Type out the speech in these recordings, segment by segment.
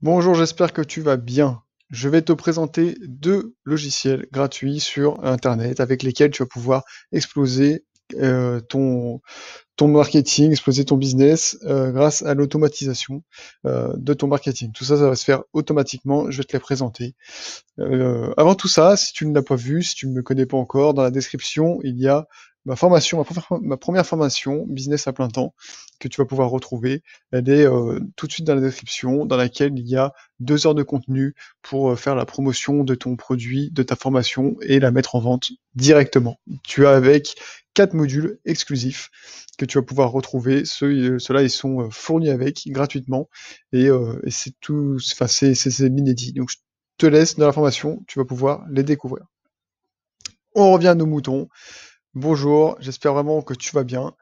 Bonjour, j'espère que tu vas bien. Je vais te présenter deux logiciels gratuits sur Internet avec lesquels tu vas pouvoir exploser euh, ton, ton marketing, exploser ton business euh, grâce à l'automatisation euh, de ton marketing. Tout ça, ça va se faire automatiquement. Je vais te les présenter. avant tout ça, si tu ne l'as pas vu, si tu ne me connais pas encore, dans la description, il y a ma formation, ma première formation, business à plein temps, que tu vas pouvoir retrouver. Elle est euh, tout de suite dans la description, dans laquelle il y a deux heures de contenu pour euh, faire la promotion de ton produit, de ta formation et la mettre en vente directement. Tu as avec quatre modules exclusifs que tu vas pouvoir retrouver. Euh, Ceux, là ils sont fournis avec gratuitement et, c'est tout, enfin, c'est, c'est, c'est l'inédit. Donc, je te laisse dans la formation, tu vas pouvoir les découvrir. On revient à nos moutons. Bonjour, j'espère vraiment que tu vas bien.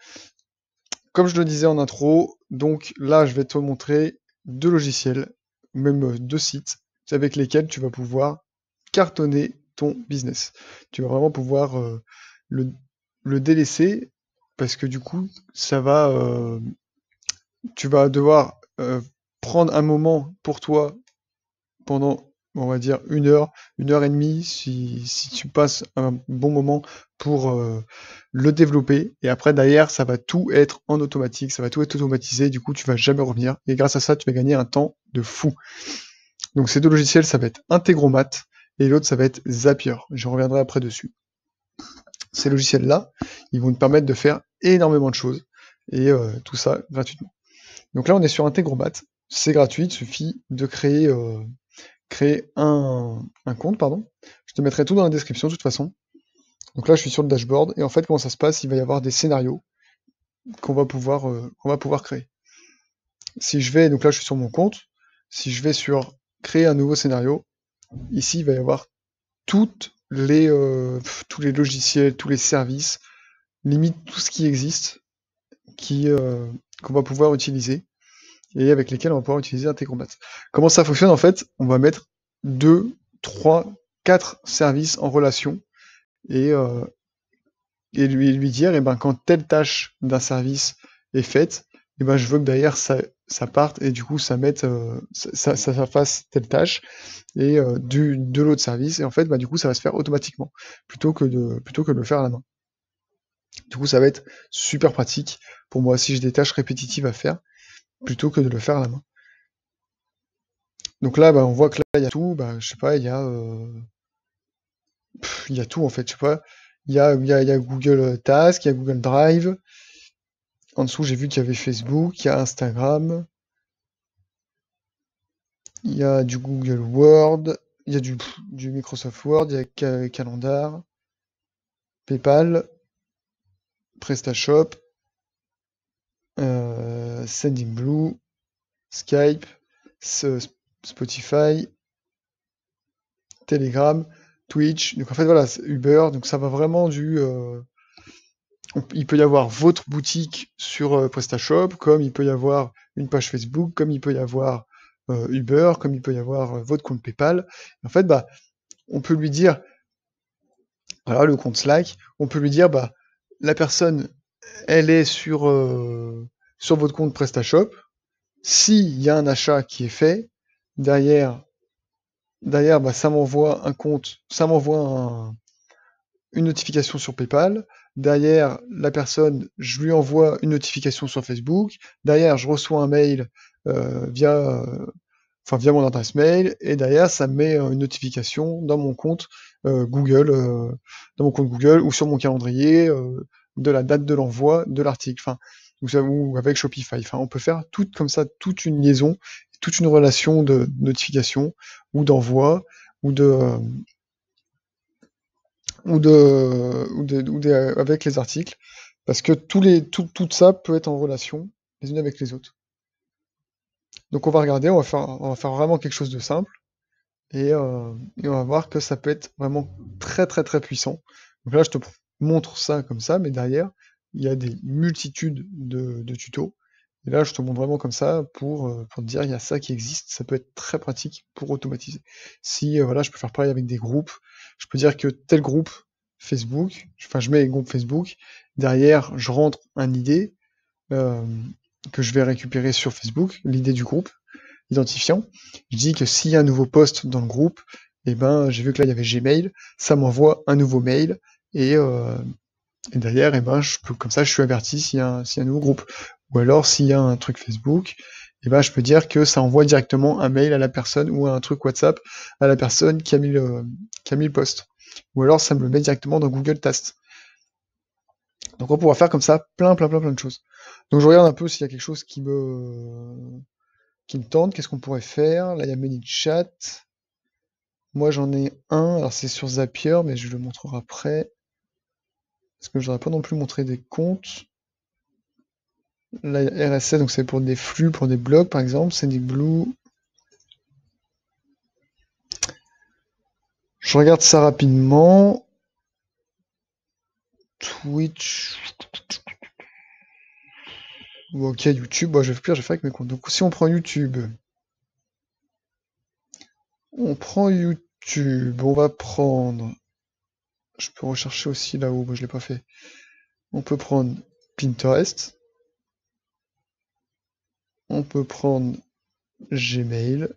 Comme je le disais en intro, donc là je vais te montrer deux logiciels, même euh, deux sites, avec lesquels tu vas pouvoir cartonner ton business. Tu vas vraiment pouvoir euh, le, délaisser parce que du coup, ça va, euh, tu vas devoir prendre un moment pour toi pendant, on va dire, une heure, une heure et demie, si, si tu passes un bon moment pour euh, le développer. Et après, derrière, ça va tout être en automatique, ça va tout être automatisé. Du coup, tu vas jamais revenir. Et grâce à ça, tu vas gagner un temps de fou. Donc, ces deux logiciels, ça va être Integromat et l'autre, ça va être Zapier. Je reviendrai après dessus. Ces logiciels-là, ils vont te permettre de faire énormément de choses et euh, tout ça gratuitement. Donc là, on est sur Integromat. C'est gratuit, il suffit de créer, euh, créer un, un compte. Pardon. Je te mettrai tout dans la description de toute façon. Donc là, je suis sur le dashboard et en fait, comment ça se passe Il va y avoir des scénarios qu'on va pouvoir, euh, on va pouvoir créer. Si je vais, donc là, je suis sur mon compte. Si je vais sur créer un nouveau scénario, ici, il va y avoir toutes les, euh, tous les logiciels, tous les services, limite tout ce qui existe, qui euh, qu'on va pouvoir utiliser et avec lesquels on va pouvoir utiliser T-Combat. Comment ça fonctionne en fait On va mettre deux, trois, quatre services en relation et, euh, et lui, lui dire eh ben, quand telle tâche d'un service est faite, eh ben, je veux que derrière ça, ça parte et du coup ça mette euh, ça, ça, ça, fasse telle tâche et euh, du, de l'autre service et en fait bah, du coup ça va se faire automatiquement plutôt que de plutôt que de le faire à la main. Du coup ça va être super pratique pour moi si j'ai des tâches répétitives à faire plutôt que de le faire à la main. Donc là bah, on voit que là il y a tout, bah, je sais pas, il y a il y a tout en fait, je vois. Il y a, il y, a, Google euh, Task, il y a Google Drive. En dessous, j'ai vu qu'il y avait Facebook, il y a Instagram. Il y a du Google Word, il y a du, du Microsoft Word, il y a Calendar, PayPal, PrestaShop, euh, Blue, Skype, Spotify, Telegram. Twitch. Donc en fait, voilà, Uber. Donc ça va vraiment du. Euh, il peut y avoir votre boutique sur euh, PrestaShop, comme il peut y avoir une page Facebook, comme il peut y avoir euh, Uber, comme il peut y avoir votre compte PayPal. En fait, bah, on peut lui dire, voilà, le compte Slack, on peut lui dire, bah, la personne, elle est sur, sur votre compte PrestaShop. S'il y a un achat qui est fait, derrière, derrière, bah, ça m'envoie un compte, ça m'envoie une notification sur PayPal. Derrière, la personne, je lui envoie une notification sur Facebook. Derrière, je reçois un mail euh, via, euh, enfin, via mon adresse mail. Et derrière, ça me met euh, une notification dans mon compte Google, dans mon compte Google ou sur mon calendrier de la date de l'envoi de l'article. ou, avec Shopify. on peut faire tout comme ça toute une liaison toute une relation de notification ou d'envoi ou de euh, ou de, ou de, euh, avec les articles parce que tous les, tout, tout ça peut être en relation les unes avec les autres. Donc on va regarder, on va faire, on va faire vraiment quelque chose de simple et, euh, on va voir que ça peut être vraiment très très très puissant. Donc là je te montre ça comme ça, mais derrière il y a des multitudes de tutos et là, je te montre vraiment comme ça euh, pour, te dire, il y a ça qui existe, ça peut être très pratique pour automatiser. Si, euh, voilà, je peux faire pareil avec des groupes, je peux dire que tel groupe Facebook, enfin, je mets un groupe Facebook, derrière, je rentre un idée euh, que je vais récupérer sur Facebook, l'idée du groupe, identifiant. Je dis que s'il y a un nouveau poste dans le groupe, et eh ben, j'ai vu que là, il y avait Gmail, ça m'envoie un nouveau mail, et, derrière, eh ben, je peux, comme ça, je suis averti s'il y a un nouveau groupe. Ou alors, s'il y a un truc Facebook, eh ben, je peux dire que ça envoie directement un mail à la personne ou un truc WhatsApp à la personne qui a mis le, qui post. Ou alors, ça me le met directement dans Google Tasks. Donc, on pourra faire comme ça plein, plein, plein, plein de choses. Donc, je regarde un peu s'il y a quelque chose qui me, qui me tente. Qu'est-ce qu'on pourrait faire Là, il y a ManyChat. Moi, j'en ai un. Alors, c'est sur Zapier, mais je le montrerai après. Parce que je n'aurais pas non plus montrer des comptes. La RSS, donc c'est pour des flux, pour des blocs par exemple. Blue. Je regarde ça rapidement. Twitch. ok, YouTube. Moi, je vais, faire avec mes comptes. Donc, si on prend YouTube. On prend YouTube. On va prendre. Je peux rechercher aussi là-haut. Moi, je l'ai pas fait. On peut prendre Pinterest. On peut prendre Gmail.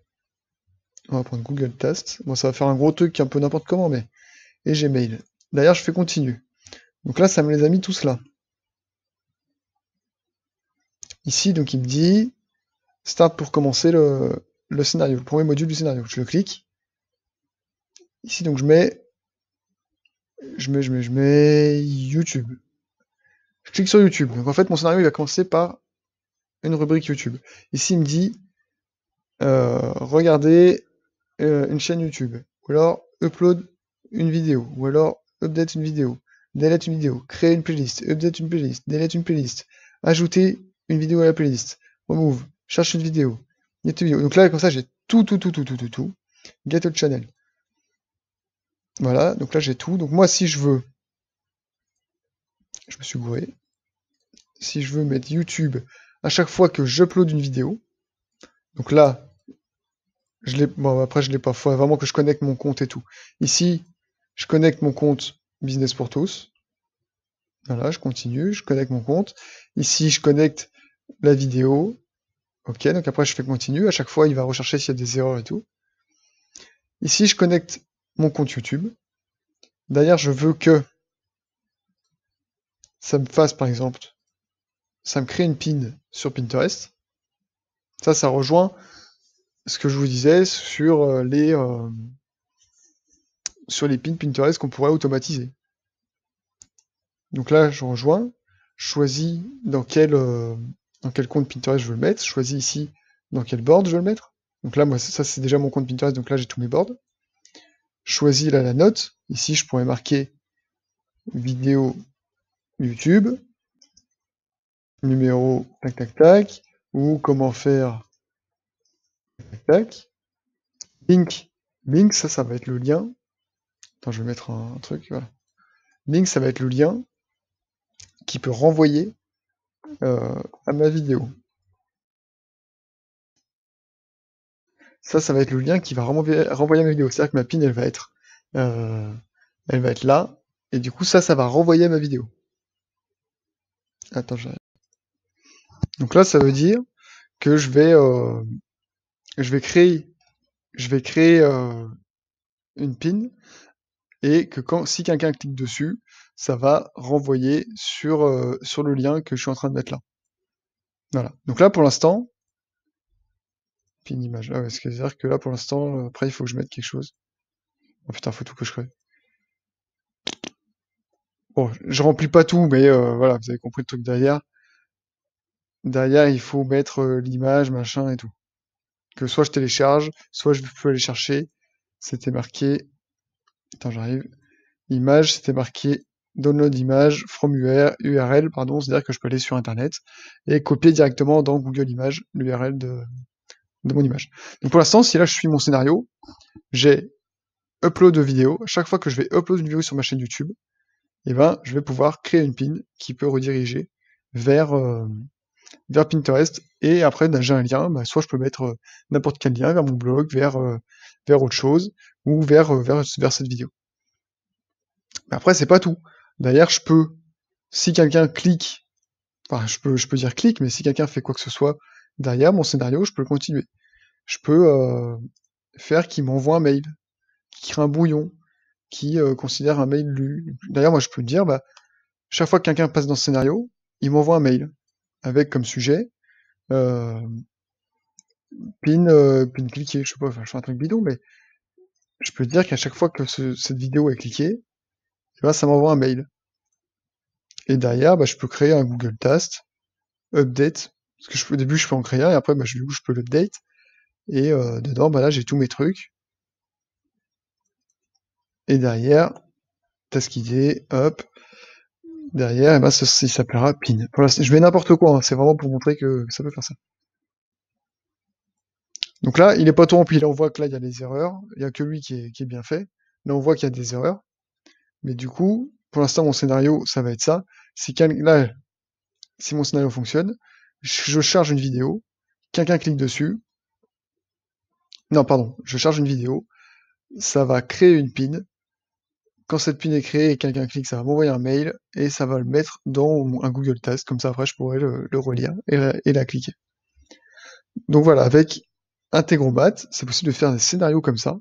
On va prendre Google Test. Bon, ça va faire un gros truc un peu n'importe comment, mais... Et Gmail. D'ailleurs, je fais continue. Donc là, ça me les a mis tous là. Ici, donc il me dit Start pour commencer le, le scénario, le premier module du scénario. Je le clique. Ici, donc je mets, je mets, je mets, je mets YouTube. Je clique sur YouTube. Donc en fait, mon scénario il va commencer par une rubrique YouTube. Ici, il me dit euh, regarder euh, une chaîne YouTube, ou alors upload une vidéo, ou alors update une vidéo, delete une vidéo, créer une playlist, update une playlist, delete une playlist, ajouter une vidéo à la playlist, remove, cherche une vidéo, get vidéo. Donc là, comme ça, j'ai tout, tout, tout, tout, tout, tout, tout, get a channel. Voilà, donc là j'ai tout. Donc moi, si je veux, je me suis gouré. Si je veux mettre YouTube à chaque fois que j'upload une vidéo, donc là, je l'ai, bon après je l'ai pas, faut vraiment que je connecte mon compte et tout. Ici, je connecte mon compte Business pour tous. Voilà, je continue, je connecte mon compte. Ici, je connecte la vidéo. Ok, donc après je fais continue. À chaque fois, il va rechercher s'il y a des erreurs et tout. Ici, je connecte mon compte YouTube. D'ailleurs, je veux que ça me fasse, par exemple, ça me crée une pin sur Pinterest. Ça, ça rejoint ce que je vous disais sur euh, les, euh, sur les pins Pinterest qu'on pourrait automatiser. Donc là, je rejoins, choisis dans quel, euh, dans quel compte Pinterest je veux le mettre, choisis ici dans quel board je veux le mettre. Donc là, moi, ça, c'est déjà mon compte Pinterest, donc là, j'ai tous mes boards. choisis là la note. Ici, je pourrais marquer vidéo YouTube numéro tac tac tac ou comment faire tac tac. Link, link, ça, ça va être le lien. Attends, je vais mettre un, truc. Voilà. Link, ça va être le lien qui peut renvoyer euh, à ma vidéo. Ça, ça va être le lien qui va renvoyer, renvoyer à ma vidéo. C'est-à-dire que ma pin, elle va être, euh, elle va être là. Et du coup, ça, ça va renvoyer à ma vidéo. Attends, j'arrive. Donc là, ça veut dire que je vais, euh, je vais créer, je vais créer euh, une pin et que quand, si quelqu'un clique dessus, ça va renvoyer sur, euh, sur le lien que je suis en train de mettre là. Voilà. Donc là, pour l'instant, pin image. Ah ouais, c'est-à-dire que là, pour l'instant, après, il faut que je mette quelque chose. Oh putain, faut tout que je crée. Bon, je remplis pas tout, mais voilà, vous avez compris le truc derrière derrière, il faut mettre euh, l'image, machin et tout. Que soit je télécharge, soit je peux aller chercher. C'était marqué. Attends, j'arrive. Image, c'était marqué download image from URL, pardon, c'est-à-dire que je peux aller sur internet et copier directement dans Google Images l'URL de, mon image. Donc pour l'instant, si là je suis mon scénario, j'ai upload de vidéo. Chaque fois que je vais upload une vidéo sur ma chaîne YouTube, et eh ben, je vais pouvoir créer une pin qui peut rediriger vers, euh, vers Pinterest et après j'ai un lien, bah, soit je peux mettre euh, n'importe quel lien vers mon blog, vers, euh, vers autre chose ou vers, euh, vers, vers cette vidéo. Mais après c'est pas tout. D'ailleurs je peux, si quelqu'un clique, enfin je peux, je peux dire clique, mais si quelqu'un fait quoi que ce soit derrière mon scénario, je peux continuer. Je peux faire qu'il m'envoie un mail, qui crée un bouillon, qui considère un mail lu. D'ailleurs moi je peux dire, bah, chaque fois que quelqu'un passe dans ce scénario, il m'envoie un mail avec comme sujet euh, pin, euh, pin cliqué, je sais pas, je fais un truc bidon, mais je peux dire qu'à chaque fois que cette vidéo est cliquée, eh ben, ça m'envoie un mail. Et derrière, bah, je peux créer un Google Task, update, parce que je, au début je peux en créer un, et après bah, je, du coup, je peux l'update, et euh, dedans, bah, là j'ai tous mes trucs. Et derrière, task ID, hop, derrière, et ben, ça, s'appellera pin. je mets n'importe quoi, hein. c'est vraiment pour montrer que ça peut faire ça. Donc là, il est pas tout rempli. Là, on voit que là, il y a des erreurs. Il n'y a que lui qui est, bien fait. Là, on voit qu'il y a des erreurs. Mais du coup, pour l'instant, mon scénario, ça va être ça. Si là, si mon scénario fonctionne, je charge une vidéo, quelqu'un clique dessus. Non, pardon, je charge une vidéo, ça va créer une pin, quand cette pin est créée et quelqu'un clique, ça va m'envoyer un mail et ça va le mettre dans un Google Test. Comme ça, après, je pourrais le, relire et la, cliquer. Donc voilà, avec Integromat, c'est possible de faire des scénarios comme ça.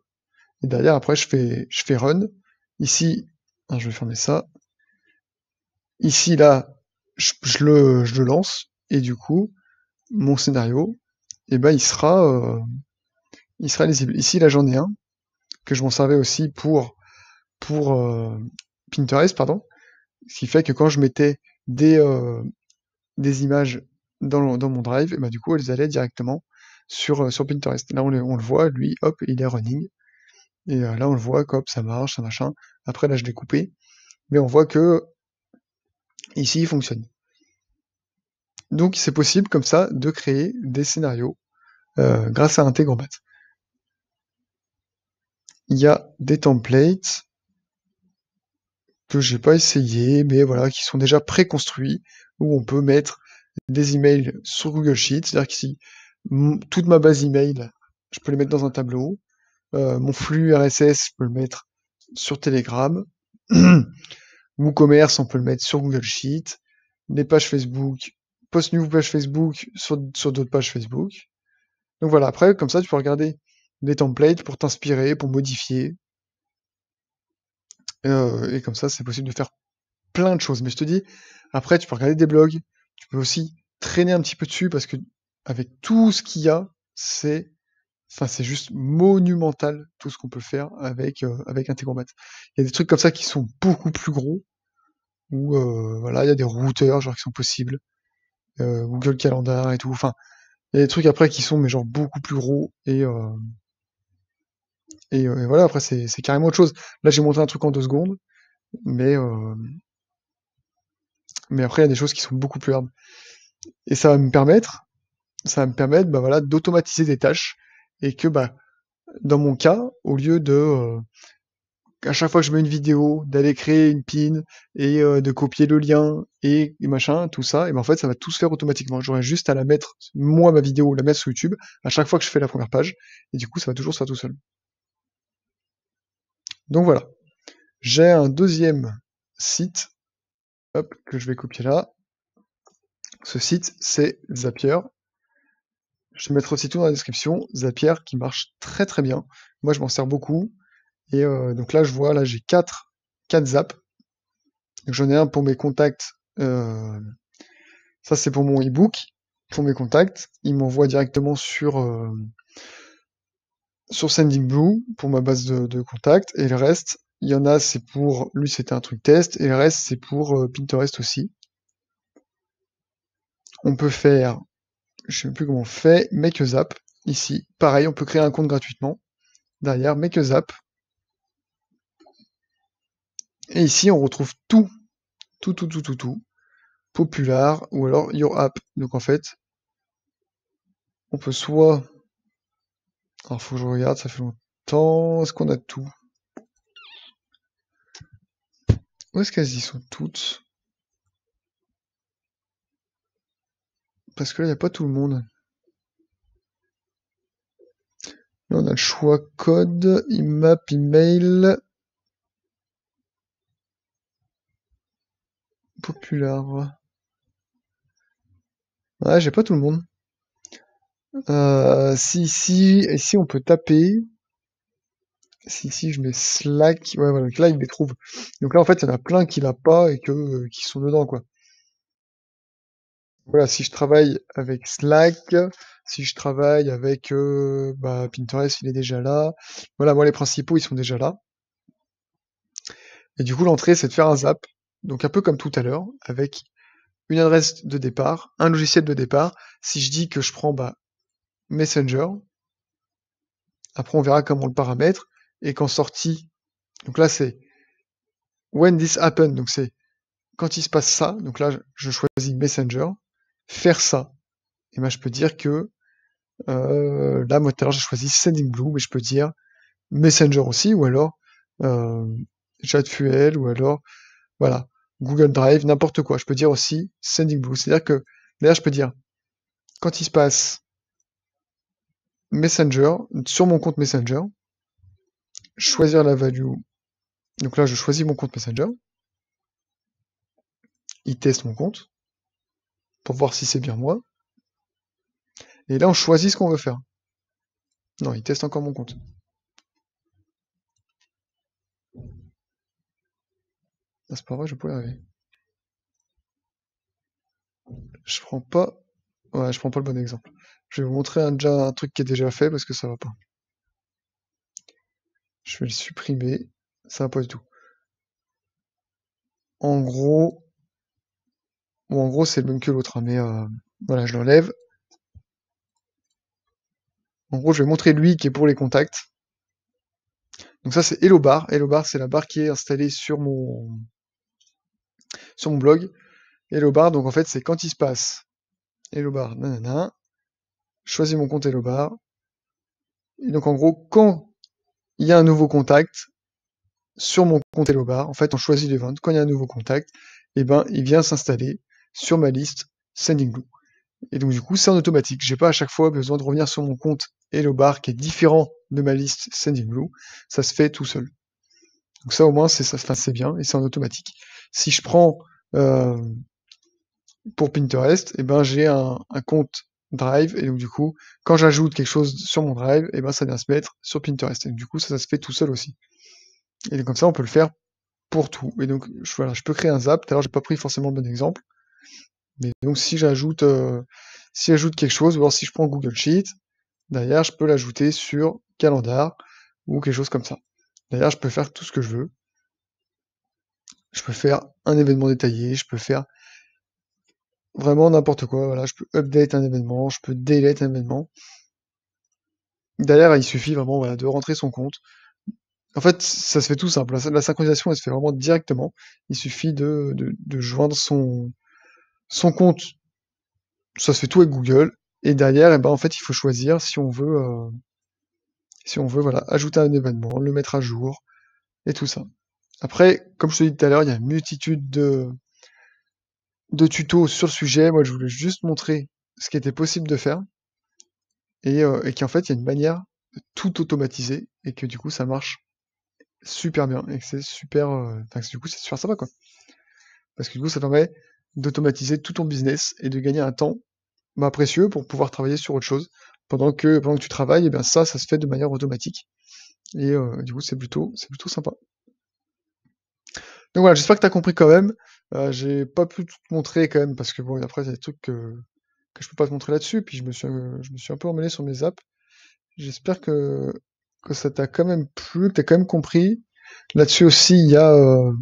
Et derrière, après, je fais, je fais run. Ici, ah, je vais fermer ça. Ici, là, je, le, je le, lance. Et du coup, mon scénario, eh ben, il sera, euh, il sera lisible. Ici, là, j'en ai un que je m'en servais aussi pour pour euh, Pinterest, pardon, ce qui fait que quand je mettais des, euh, des images dans, mon drive, et eh ben, du coup elles allaient directement sur, euh, sur Pinterest. Là on, le voit, lui, hop, il est running. Et là on le voit, hop, ça marche, ça machin. Après là je l'ai coupé. Mais on voit que ici il fonctionne. Donc c'est possible comme ça de créer des scénarios grâce à Integromat. Il y a des templates que j'ai pas essayé, mais voilà, qui sont déjà préconstruits, où on peut mettre des emails sur Google sheets c'est-à-dire que si toute ma base email, je peux les mettre dans un tableau, euh, mon flux RSS, je peux le mettre sur Telegram, WooCommerce, on peut le mettre sur Google sheets les pages Facebook, post new page Facebook sur, sur d'autres pages Facebook. Donc voilà, après, comme ça, tu peux regarder des templates pour t'inspirer, pour modifier, euh, et comme ça, c'est possible de faire plein de choses. Mais je te dis, après, tu peux regarder des blogs, tu peux aussi traîner un petit peu dessus parce que avec tout ce qu'il y a, c'est Enfin, c'est juste monumental tout ce qu'on peut faire avec euh, avec Integromat. Il y a des trucs comme ça qui sont beaucoup plus gros, où euh, voilà, il y a des routeurs genre qui sont possibles, euh, Google Calendar et tout. Enfin, il y a des trucs après qui sont mais genre beaucoup plus gros et euh, euh, et, voilà, après, c'est carrément autre chose. Là, j'ai monté un truc en deux secondes, mais, euh, mais après, il y a des choses qui sont beaucoup plus hardes. Et ça va me permettre, ça va me permettre bah, voilà, d'automatiser des tâches et que bah, dans mon cas, au lieu de euh, à chaque fois que je mets une vidéo, d'aller créer une pin et de copier le lien et, machin, tout ça, et ben en fait ça va tout se faire automatiquement. J'aurais juste à la mettre, moi ma vidéo, la mettre sur YouTube à chaque fois que je fais la première page, et du coup ça va toujours se faire tout seul. Donc voilà. J'ai un deuxième site que je vais copier là. Ce site, c'est Zapier. Je vais mettre aussi tout dans la description. Zapier qui marche très très bien. Moi, je m'en sers beaucoup. Et euh, donc là, je vois, là, j'ai 4, 4 zaps. J'en ai un pour mes contacts. Euh, ça, c'est pour mon e-book. Pour mes contacts, il m'envoie directement sur, euh, sur Sending Blue pour ma base de, contact et le reste, il y en a c'est pour lui c'était un truc test et le reste c'est pour euh, Pinterest aussi. On peut faire, je sais plus comment on fait, Make a Zap ici. Pareil, on peut créer un compte gratuitement. Derrière Make a Zap. Et ici on retrouve tout, tout, tout, tout, tout, tout. Popular ou alors Your App. Donc en fait, on peut soit alors, faut que je regarde, ça fait longtemps. Est-ce qu'on a tout Où est-ce qu'elles y sont toutes Parce que là, il n'y a pas tout le monde. Là, on a le choix code, IMAP, email. Populaire. Ouais, j'ai pas tout le monde. Euh, si, si, si on peut taper. Si, si, je mets Slack. donc là, il les trouve. Donc là, en fait, il y en a plein qui l'a pas et que, euh, qui sont dedans, quoi. Voilà, si je travaille avec Slack, si je travaille avec euh, bah, Pinterest, il est déjà là. Voilà, moi, les principaux, ils sont déjà là. Et du coup, l'entrée, c'est de faire un zap. Donc, un peu comme tout à l'heure, avec une adresse de départ, un logiciel de départ. Si je dis que je prends bah, Messenger. Après, on verra comment le paramètre. Et qu'en sortie, donc là, c'est when this happen, donc c'est quand il se passe ça. Donc là, je choisis Messenger, faire ça. Et ben, je peux dire que euh, là, moi, tout j'ai choisi Sending Blue, mais je peux dire Messenger aussi, ou alors euh, fuel ou alors voilà Google Drive, n'importe quoi. Je peux dire aussi Sending Blue. C'est-à-dire que là, je peux dire quand il se passe Messenger, sur mon compte Messenger, choisir la value. Donc là, je choisis mon compte Messenger. Il teste mon compte pour voir si c'est bien moi. Et là, on choisit ce qu'on veut faire. Non, il teste encore mon compte. Ah, c'est pas vrai, je pourrais arriver. Je prends pas Ouais, je prends pas le bon exemple. Je vais vous montrer un, truc qui est déjà fait parce que ça va pas. Je vais le supprimer. Ça va pas du tout. En gros, ou en gros c'est le même que l'autre, hein, mais euh, voilà, je l'enlève. En gros, je vais montrer lui qui est pour les contacts. Donc ça, c'est Hello Bar. Hello Bar, c'est la barre qui est installée sur mon, sur mon blog. Hello Bar, donc en fait, c'est quand il se passe Hellobar, nanana. choisis mon compte Bar Et donc, en gros, quand il y a un nouveau contact sur mon compte Bar, en fait, on choisit vendre. Quand il y a un nouveau contact, eh ben, il vient s'installer sur ma liste Sending Blue. Et donc, du coup, c'est en automatique. J'ai pas à chaque fois besoin de revenir sur mon compte Bar qui est différent de ma liste Sending Blue. Ça se fait tout seul. Donc ça, au moins, c'est, ça, c'est bien et c'est en automatique. Si je prends, euh, pour Pinterest, et eh ben, j'ai un, compte Drive, et donc du coup, quand j'ajoute quelque chose sur mon Drive, et eh ben, ça vient se mettre sur Pinterest. Et du coup, ça, se fait tout seul aussi. Et comme ça, on peut le faire pour tout. Et donc, je, voilà, je peux créer un zap. D'ailleurs, j'ai pas pris forcément le bon exemple. Mais donc, si j'ajoute, euh, si j'ajoute quelque chose, ou alors si je prends Google Sheet, d'ailleurs je peux l'ajouter sur Calendar ou quelque chose comme ça. D'ailleurs, je peux faire tout ce que je veux. Je peux faire un événement détaillé, je peux faire vraiment n'importe quoi. Voilà, je peux update un événement, je peux delete un événement. derrière il suffit vraiment voilà, de rentrer son compte. En fait, ça se fait tout simple. Hein, la, synchronisation, elle se fait vraiment directement. Il suffit de, de, joindre son, son compte. Ça se fait tout avec Google. Et derrière, eh ben, en fait, il faut choisir si on veut, euh, si on veut voilà, ajouter un événement, le mettre à jour et tout ça. Après, comme je te dis tout à l'heure, il y a une multitude de, de tutos sur le sujet. Moi, je voulais juste montrer ce qui était possible de faire et, euh, et qu'en fait, il y a une manière de tout automatiser et que du coup, ça marche super bien et que c'est super, euh, enfin du coup, c'est super sympa quoi. Parce que du coup, ça permet d'automatiser tout ton business et de gagner un temps précieux pour pouvoir travailler sur autre chose pendant que pendant que tu travailles. Et eh bien ça, ça se fait de manière automatique et euh, du coup, c'est plutôt c'est plutôt sympa. Donc voilà, j'espère que tu as compris quand même. Bah, j'ai pas pu tout montrer quand même, parce que bon, après, il y a des trucs que, que je peux pas te montrer là-dessus, puis je me, suis, euh, je me suis un peu emmené sur mes apps. J'espère que, que ça t'a quand même plu, que t'as quand même compris. Là-dessus aussi, il y a euh,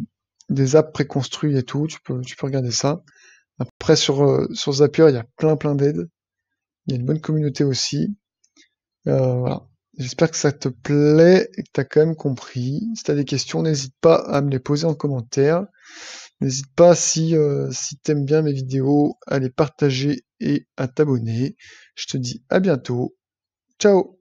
des apps préconstruites et tout, tu peux, tu peux regarder ça. Après, sur, euh, sur Zapier, il y a plein plein d'aides. Il y a une bonne communauté aussi. voilà. J'espère que ça te plaît et que tu as quand même compris. Si tu as des questions, n'hésite pas à me les poser en commentaire. N'hésite pas, si, euh, si t'aimes bien mes vidéos, à les partager et à t'abonner. Je te dis à bientôt. Ciao